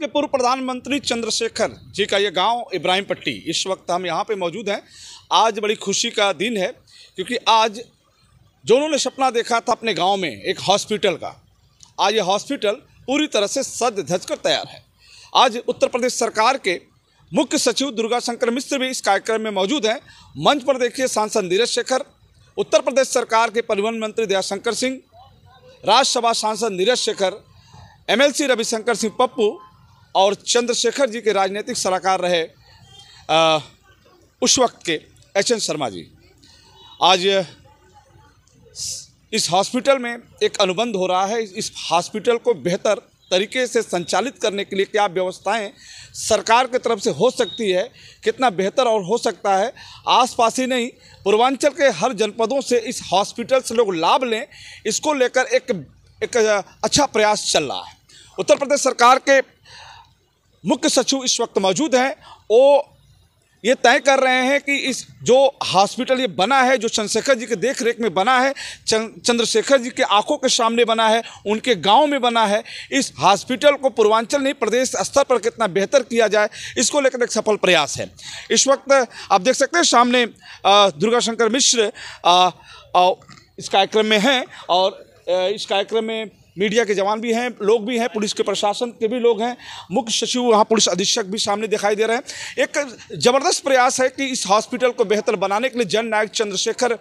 के पूर्व प्रधानमंत्री चंद्रशेखर जी का ये गांव इब्राहिम पट्टी इस वक्त हम यहाँ पे मौजूद हैं आज बड़ी खुशी का दिन है क्योंकि आज जो उन्होंने सपना देखा था अपने गांव में एक हॉस्पिटल का आज ये हॉस्पिटल पूरी तरह से सज धज कर तैयार है आज उत्तर प्रदेश सरकार के मुख्य सचिव दुर्गा शंकर मिश्र भी इस कार्यक्रम में मौजूद हैं मंच पर देखिए सांसद नीरज शेखर उत्तर प्रदेश सरकार के परिवहन मंत्री दयाशंकर सिंह राज्यसभा सांसद नीरज शेखर एमएलसी रविशंकर सिंह पप्पू और चंद्रशेखर जी के राजनीतिक सलाहकार रहे आ, उस वक्त के एच एन शर्मा जी आज इस हॉस्पिटल में एक अनुबंध हो रहा है इस हॉस्पिटल को बेहतर तरीके से संचालित करने के लिए क्या व्यवस्थाएं सरकार की तरफ से हो सकती है कितना बेहतर और हो सकता है आसपास ही नहीं पूर्वांचल के हर जनपदों से इस हॉस्पिटल से लोग लाभ लें इसको लेकर एक एक अच्छा प्रयास चल रहा है उत्तर प्रदेश सरकार के मुख्य सचिव इस वक्त मौजूद हैं वो ये तय कर रहे हैं कि इस जो हॉस्पिटल ये बना है जो चंद्रशेखर जी के देख रेख में बना है चंद्रशेखर जी के आंखों के सामने बना है उनके गांव में बना है इस हॉस्पिटल को पूर्वांचल नहीं प्रदेश स्तर पर कितना बेहतर किया जाए इसको लेकर एक सफल प्रयास है इस वक्त आप देख सकते हैं सामने दुर्गा शंकर मिश्र इस कार्यक्रम में हैं और इस कार्यक्रम में मीडिया के जवान भी हैं लोग भी हैं पुलिस के प्रशासन के भी लोग हैं मुख्य सचिव वहाँ पुलिस अधीक्षक भी सामने दिखाई दे रहे हैं एक ज़बरदस्त प्रयास है कि इस हॉस्पिटल को बेहतर बनाने के लिए जन नायक चंद्रशेखर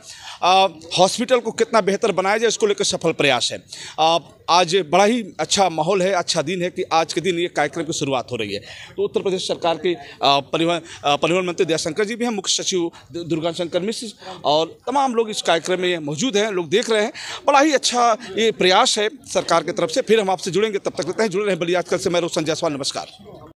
हॉस्पिटल को कितना बेहतर बनाया जाए इसको लेकर सफल प्रयास है आ, आज बड़ा ही अच्छा माहौल है अच्छा दिन है कि आज के दिन ये कार्यक्रम की शुरुआत हो रही है तो उत्तर प्रदेश सरकार के परिवहन परिवहन मंत्री दयाशंकर जी भी हैं मुख्य सचिव दुर्गा शंकर मिश्र और तमाम लोग इस कार्यक्रम में मौजूद हैं लोग देख रहे हैं बड़ा ही अच्छा ये प्रयास है सरकार की तरफ से फिर हम आपसे जुड़ेंगे तब तक रहते हैं जुड़े रहे बलियाजकल से मैं रोशन जायसवाल नमस्कार